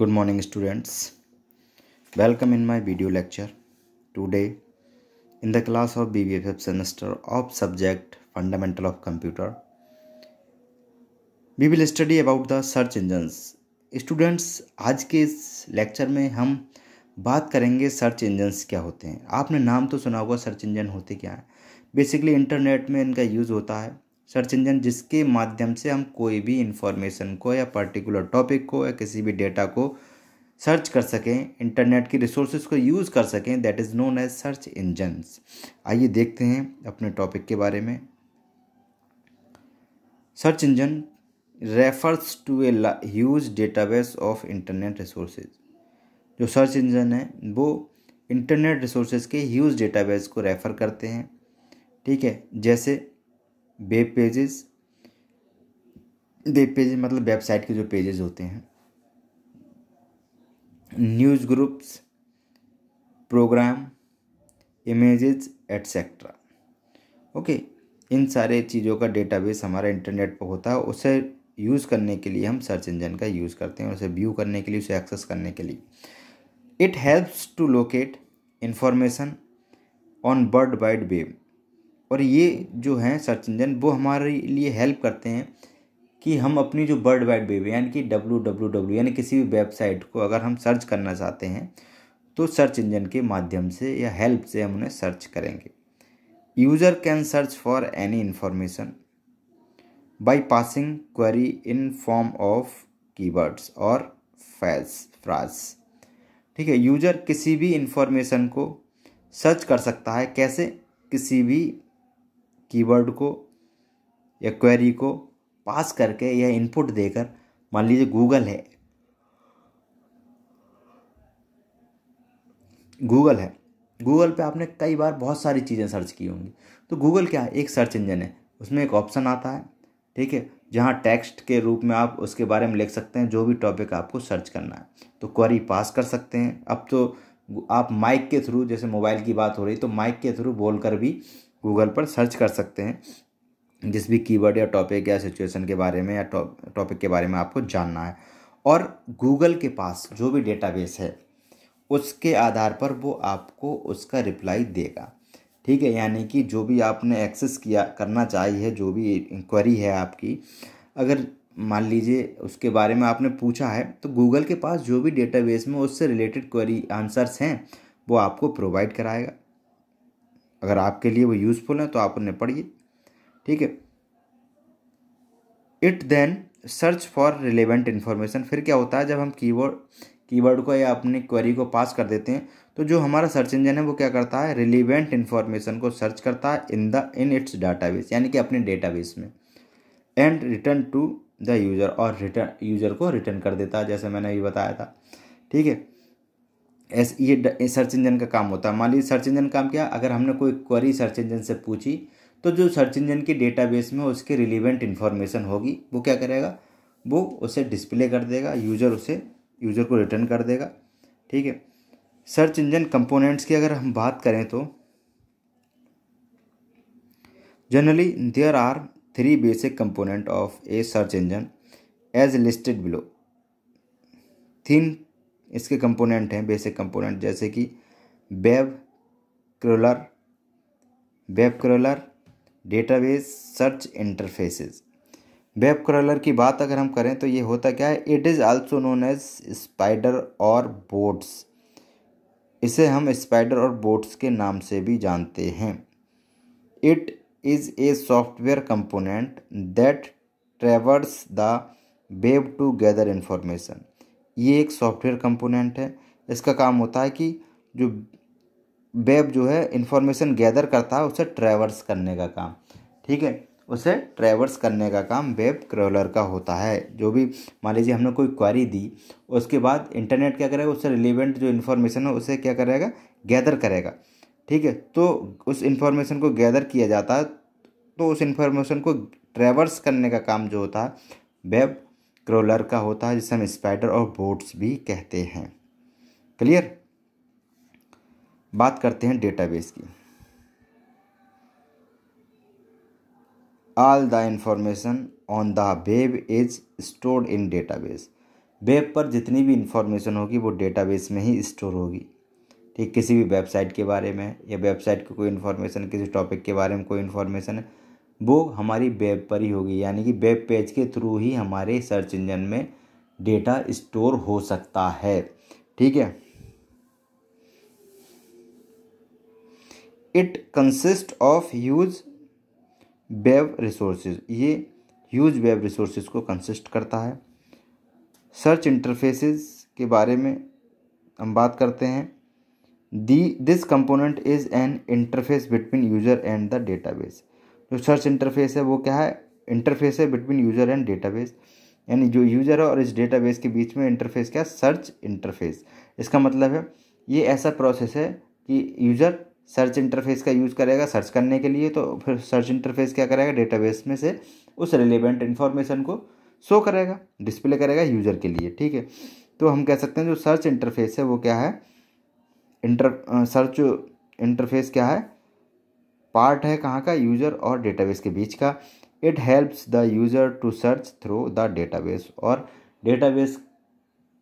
good morning students welcome in my video lecture today in the class of bbff semester of subject fundamental of computer we will study about the search engines students आज के इस lecture में हम बात करेंगे search engines क्या होते हैं आपने नाम तो सुना होगा सर्च इंजन होते क्या हैं बेसिकली इंटरनेट में इनका यूज़ होता है सर्च इंजन जिसके माध्यम से हम कोई भी इंफॉर्मेशन को या पर्टिकुलर टॉपिक को या किसी भी डेटा को सर्च कर सकें इंटरनेट की रिसोर्सेज को यूज़ कर सकें that is known as search engines आइए देखते हैं अपने टॉपिक के बारे में search engine refers to a huge database of internet resources जो सर्च इंजन है वो इंटरनेट रिसोर्सेज के ह्यूज डेटाबेस को रेफ़र करते हैं ठीक है जैसे वेब पेजेस वेब पेजेस मतलब वेबसाइट के जो पेजेस होते हैं news groups program images etcetera okay इन सारे चीज़ों का डेटाबेस हमारा इंटरनेट पर होता है उसे यूज़ करने के लिए हम सर्च इंजन का यूज़ करते हैं उसे व्यू करने के लिए उसे एक्सेस करने के लिए it helps to locate information on world wide web और ये जो हैं सर्च इंजन वो हमारे लिए हेल्प करते हैं कि हम अपनी जो वर्ल्ड वाइड वेब यानी कि डब्लू डब्लू डब्लू यानी किसी भी वेबसाइट को अगर हम सर्च करना चाहते हैं तो सर्च इंजन के माध्यम से या हेल्प से हम उन्हें सर्च करेंगे user can search for any information by passing query in form of keywords और फैस फ्राज ठीक है यूजर किसी भी इंफॉर्मेशन को सर्च कर सकता है कैसे किसी भी कीवर्ड को या क्वेरी को पास करके या इनपुट देकर मान लीजिए गूगल है गूगल है गूगल पे आपने कई बार बहुत सारी चीज़ें सर्च की होंगी तो गूगल क्या है एक सर्च इंजन है उसमें एक ऑप्शन आता है ठीक है जहाँ टेक्स्ट के रूप में आप उसके बारे में लिख सकते हैं जो भी टॉपिक आपको सर्च करना है तो क्वेरी पास कर सकते हैं अब तो आप माइक के थ्रू जैसे मोबाइल की बात हो रही तो माइक के थ्रू बोलकर भी गूगल पर सर्च कर सकते हैं जिस भी कीवर्ड या टॉपिक या सिचुएशन के बारे में या टॉपिक के बारे में आपको जानना है और गूगल के पास जो भी डेटाबेस है उसके आधार पर वो आपको उसका रिप्लाई देगा ठीक है यानी कि जो भी आपने एक्सेस किया करना चाहिए जो भी इंक्वायरी है आपकी अगर मान लीजिए उसके बारे में आपने पूछा है तो गूगल के पास जो भी डेटाबेस में उससे रिलेटेड क्वेरी आंसर्स हैं वो आपको प्रोवाइड कराएगा अगर आपके लिए वो यूज़फुल हैं तो आप उन्हें पढ़िए ठीक है it then search for relevant information फिर क्या होता है जब हम कीवर्ड कीवर्ड को या अपनी क्वेरी को पास कर देते हैं तो जो हमारा सर्च इंजन है वो क्या करता है रिलीवेंट इन्फॉर्मेशन को सर्च करता है in the in its database यानी कि अपने डेटाबेस में and return to the user और रिटर्न यूज़र को रिटर्न कर देता है जैसे मैंने अभी बताया था ठीक है ऐस ये सर्च इंजन का काम होता है मान लीजिए सर्च इंजन काम क्या अगर हमने कोई क्वेरी सर्च इंजन से पूछी तो जो सर्च इंजन की डेटाबेस में उसके रिलीवेंट इन्फॉर्मेशन होगी वो क्या करेगा वो उसे डिस्प्ले कर देगा यूज़र उसे यूज़र को रिटर्न कर देगा ठीक है सर्च इंजन कंपोनेंट्स की अगर हम बात करें तो generally there are three basic component of a search engine as listed below then इसके कंपोनेंट हैं बेसिक कंपोनेंट जैसे कि web crawler web crawler database search interfaces web crawler की बात अगर हम करें तो ये होता क्या है it is also known as spider और बोट्स इसे हम स्पाइडर और बोट्स के नाम से भी जानते हैं it is a software component that traverse the web to gather information ये एक सॉफ्टवेयर कंपोनेंट है इसका काम होता है कि जो वेब जो है इन्फॉर्मेशन गैदर करता है उसे ट्रैवर्स करने का काम ठीक है उसे ट्रैवर्स करने का काम वेब क्रॉलर का होता है जो भी मान लीजिए हमने कोई क्वारी दी उसके बाद इंटरनेट क्या करेगा उससे रिलेवेंट जो इन्फॉर्मेशन है उसे क्या करेगा गैदर करेगा ठीक है तो उस इन्फॉर्मेशन को गैदर किया जाता है तो उस इन्फॉर्मेशन को ट्रैवर्स करने का काम जो होता है वेब क्रोलर का होता है जिसे हम स्पाइडर और बोट्स भी कहते हैं क्लियर बात करते हैं डेटाबेस की all the information on the web is stored in database web पर जितनी भी इंफॉर्मेशन होगी वो डेटाबेस में ही स्टोर होगी ठीक किसी भी वेबसाइट के बारे में या वेबसाइट की कोई इन्फॉर्मेशन किसी टॉपिक के बारे में कोई इन्फॉर्मेशन है वो हमारी वेब पर ही होगी यानी कि वेब पेज के थ्रू ही हमारे सर्च इंजन में डेटा स्टोर हो सकता है ठीक है it consist of use web resources ये यूज वेब रिसोर्सेज को कंसिस्ट करता है सर्च इंटरफेसेस के बारे में हम बात करते हैं the this component is an interface between user and the database जो सर्च इंटरफेस है वो क्या है इंटरफेस है बिटवीन यूज़र एंड डेटाबेस यानी जो यूज़र है और इस डेटाबेस के बीच में इंटरफेस क्या है सर्च इंटरफेस इसका मतलब है ये ऐसा प्रोसेस है कि यूज़र सर्च इंटरफेस का यूज़ करेगा सर्च करने के लिए तो फिर सर्च इंटरफेस क्या करेगा डेटाबेस में से उस रिलेवेंट इन्फॉर्मेशन को शो करेगा डिस्प्ले करेगा यूज़र के लिए ठीक है तो हम कह सकते हैं जो सर्च इंटरफेस है वो क्या है इंटर सर्च इंटरफेस क्या है पार्ट है कहाँ का यूज़र और डेटाबेस के बीच का it helps the user to search through the database और डेटाबेस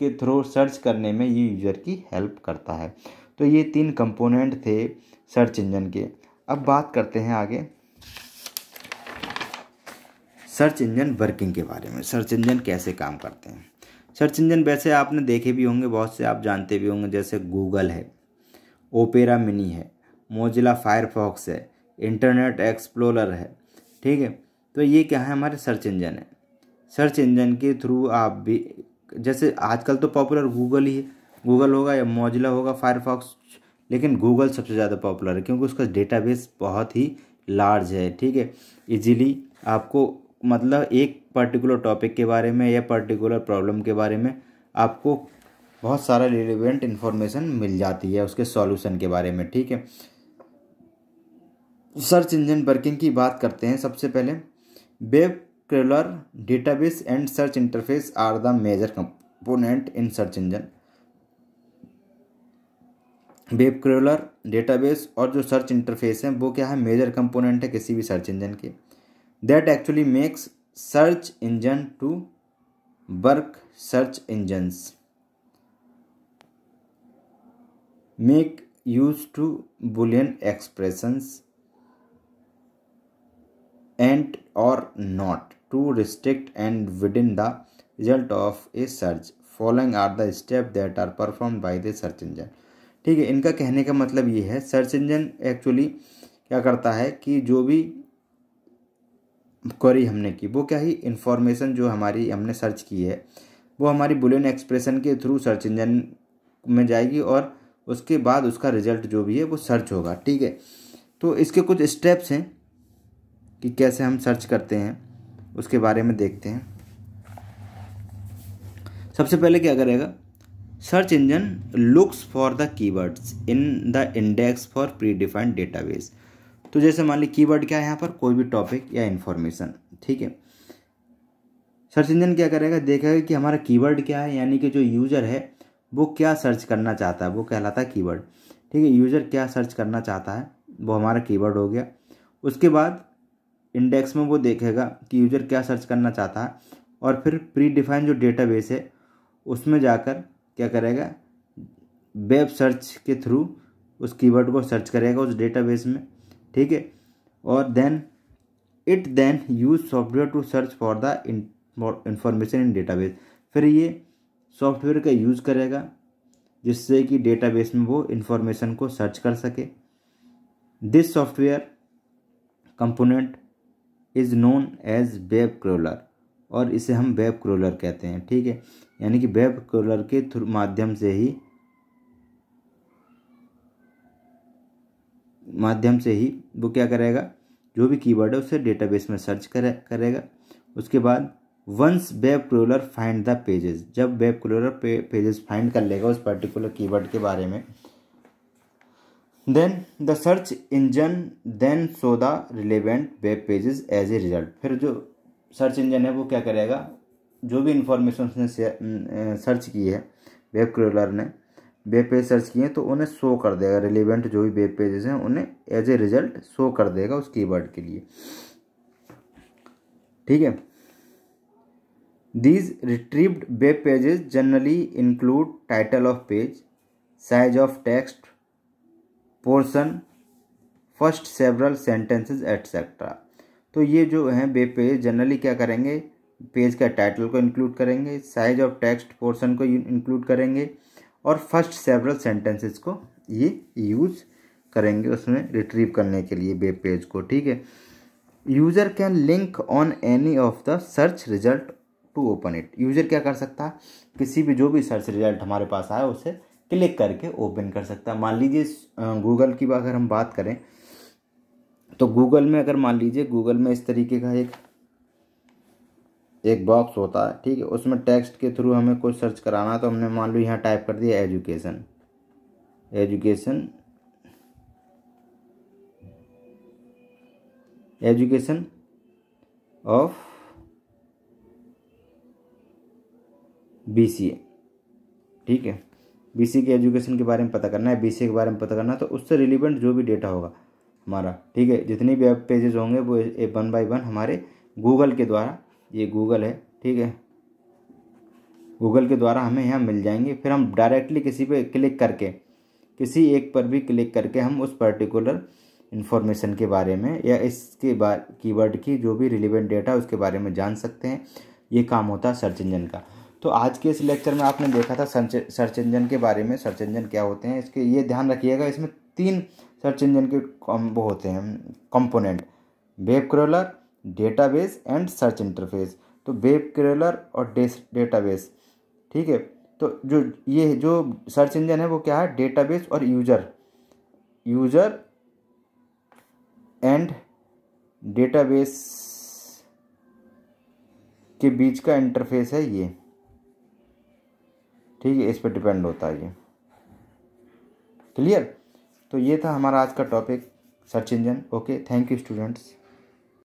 के थ्रू सर्च करने में ये यूज़र की हेल्प करता है तो ये तीन कंपोनेंट थे सर्च इंजन के अब बात करते हैं आगे सर्च इंजन वर्किंग के बारे में सर्च इंजन कैसे काम करते हैं सर्च इंजन वैसे आपने देखे भी होंगे बहुत से आप जानते भी होंगे जैसे गूगल है ओपेरा मिनी है मोजिला फायरफॉक्स है इंटरनेट एक्सप्लोरर है ठीक है तो ये क्या है हमारे सर्च इंजन है सर्च इंजन के थ्रू आप भी जैसे आजकल तो पॉपुलर गूगल ही है गूगल होगा या मोजिला होगा फायरफॉक्स लेकिन गूगल सबसे ज़्यादा पॉपुलर है क्योंकि उसका डेटाबेस बहुत ही लार्ज है ठीक है इजीली आपको मतलब एक पर्टिकुलर टॉपिक के बारे में या पर्टिकुलर प्रॉब्लम के बारे में आपको बहुत सारा रिलेवेंट इन्फॉर्मेशन मिल जाती है उसके सॉल्यूशन के बारे में ठीक है सर्च इंजन वर्किंग की बात करते हैं सबसे पहले web crawler database and search interface are the major component in search engine web crawler database और जो सर्च इंटरफेस है वो क्या है मेजर कंपोनेंट है किसी भी सर्च इंजन के that actually makes search engine to work search engines make use to boolean expressions और not to restrict and within the result of a search following are the step that are perform by the search engine ठीक है इनका कहने का मतलब ये है search engine actually क्या करता है कि जो भी क्वेरी हमने की वो क्या ही इंफॉर्मेशन जो हमारी हमने सर्च की है वो हमारी बुलियन एक्सप्रेशन के थ्रू सर्च इंजन में जाएगी और उसके बाद उसका रिजल्ट जो भी है वो सर्च होगा ठीक है तो इसके कुछ स्टेप्स हैं कि कैसे हम सर्च करते हैं उसके बारे में देखते हैं सबसे पहले क्या करेगा search engine looks for the keywords in the index for predefined database तो जैसे मान ली कीवर्ड क्या है यहाँ पर कोई भी टॉपिक या इन्फॉर्मेशन ठीक है सर्च इंजन क्या करेगा देखेगा कि हमारा कीवर्ड क्या है यानी कि जो यूज़र है वो क्या सर्च करना चाहता है वो कहलाता है कीवर्ड ठीक है यूज़र क्या सर्च करना चाहता है वो हमारा कीवर्ड हो गया उसके बाद इंडेक्स में वो देखेगा कि यूज़र क्या सर्च करना चाहता है और फिर प्री डिफाइन जो डेटाबेस है उसमें जाकर क्या करेगा वेब सर्च के थ्रू उस कीवर्ड को सर्च करेगा उस डेटाबेस में ठीक है और then it then use software to search for the information in database फिर ये सॉफ्टवेयर का यूज़ करेगा जिससे कि डेटाबेस में वो इंफॉर्मेशन को सर्च कर सके this software component is known as web crawler और इसे हम वेब क्रोलर कहते हैं ठीक है यानी कि वेब क्रोलर के थ्रू माध्यम से ही माध्यम से ही वो क्या करेगा जो भी कीवर्ड है उसे डेटाबेस में सर्च करे करेगा उसके बाद once web crawler find the pages जब वेब क्रोलर पे, पेजेस फाइंड कर लेगा उस पर्टिकुलर कीवर्ड के बारे में then the search engine then show the relevant web pages as a result फिर जो सर्च इंजन है वो क्या करेगा जो भी इंफॉर्मेशन उसने सर्च की है वेब क्रोलर ने वेब पेज सर्च किए तो उन्हें शो कर देगा रिलेवेंट जो भी वेब पेजेस हैं उन्हें एज ए रिजल्ट शो कर देगा उस कीवर्ड के लिए ठीक है these retrieved web pages generally include title of page size of text portion first several sentences etcetera तो ये जो हैं वेब पेज जनरली क्या करेंगे पेज का टाइटल को इंक्लूड करेंगे साइज ऑफ टेक्स्ट पोर्सन को इंक्लूड करेंगे और फर्स्ट सेवरल सेंटेंसेस को ये यूज़ करेंगे उसमें रिट्रीव करने के लिए वेब पेज को ठीक है user can link on any of the search result to open it user क्या कर सकता है किसी भी जो भी सर्च रिजल्ट हमारे पास आया उसे क्लिक करके ओपन कर सकता है मान लीजिए गूगल की अगर हम बात करें तो गूगल में अगर मान लीजिए गूगल में इस तरीके का एक एक बॉक्स होता है ठीक है उसमें टेक्स्ट के थ्रू हमें कुछ सर्च कराना तो हमने मान लो यहाँ टाइप कर दिया education education education of B C A ठीक है बी के एजुकेशन के बारे में पता करना है बी के बारे में पता करना है तो उससे रिलीवेंट जो भी डेटा होगा हमारा ठीक है जितने भी वेब पेजेज होंगे वो ए वन बाई वन हमारे गूगल के द्वारा ये गूगल है ठीक है गूगल के द्वारा हमें यहाँ मिल जाएंगे फिर हम डायरेक्टली किसी पे क्लिक करके किसी एक पर भी क्लिक करके हम उस पर्टिकुलर इन्फॉर्मेशन के बारे में या इसके बार कीवर्ड की जो भी रिलीवेंट डेटा उसके बारे में जान सकते हैं ये काम होता है सर्च इंजन का तो आज के इस लेक्चर में आपने देखा था सर्च इंजन के बारे में सर्च इंजन क्या होते हैं इसके ये ध्यान रखिएगा इसमें तीन सर्च इंजन के वो होते हैं component web crawler database and search interface तो वेब क्रोलर और डेटाबेस ठीक है तो जो ये जो सर्च इंजन है वो क्या है डेटाबेस और यूजर यूजर एंड डेटाबेस के बीच का इंटरफेस है ये ठीक है इस पर डिपेंड होता है ये क्लियर तो ये था हमारा आज का topic search engine okay thank you students